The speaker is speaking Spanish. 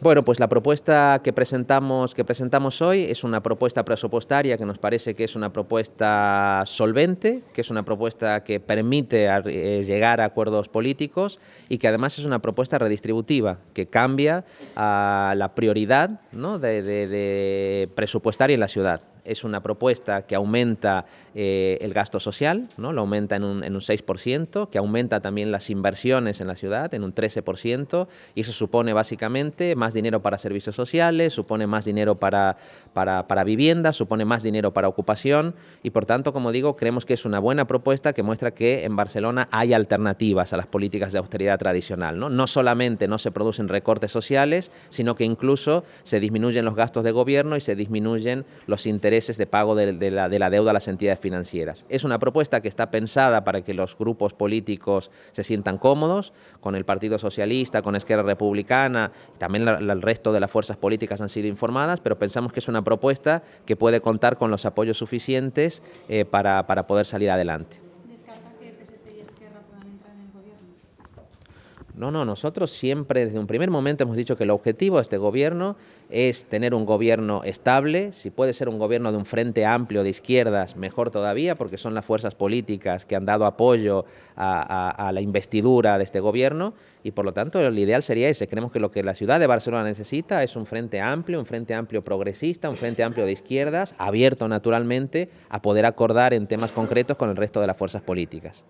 Bueno, pues la propuesta que presentamos, que presentamos hoy es una propuesta presupuestaria que nos parece que es una propuesta solvente, que es una propuesta que permite eh, llegar a acuerdos políticos y que además es una propuesta redistributiva, que cambia a la prioridad de, presupuestaria en la ciudad es una propuesta que aumenta eh, el gasto social, ¿no? lo aumenta en un, en un, 6%, que aumenta también las inversiones en la ciudad en un 13%, y eso supone básicamente dinero para servicios sociales, supone más dinero para, para, para vivienda, supone más dinero para ocupación y por tanto, como digo, creemos que es una buena propuesta que muestra que en Barcelona hay alternativas a las políticas de austeridad tradicional. No, no solamente no se producen recortes sociales, sino que incluso se disminuyen los gastos de gobierno y se disminuyen los intereses de pago de, la, deuda a las entidades financieras. Es una propuesta que está pensada para que los grupos políticos se sientan cómodos con el Partido Socialista, con Esquerra Republicana, también la el resto de las fuerzas políticas han sido informadas, pero pensamos que es una propuesta que puede contar con los apoyos suficientes eh, para poder salir adelante. No, no, nosotros siempre desde un primer momento hemos dicho que el objetivo de este gobierno es tener un gobierno estable, si puede ser un gobierno de un frente amplio de izquierdas, mejor todavía, porque son las fuerzas políticas que han dado apoyo a, la investidura de este gobierno y por lo tanto el ideal sería ese. Creemos que lo que la ciudad de Barcelona necesita es un frente amplio, un frente amplio progresista, un frente amplio de izquierdas, abierto naturalmente a poder acordar en temas concretos con el resto de las fuerzas políticas.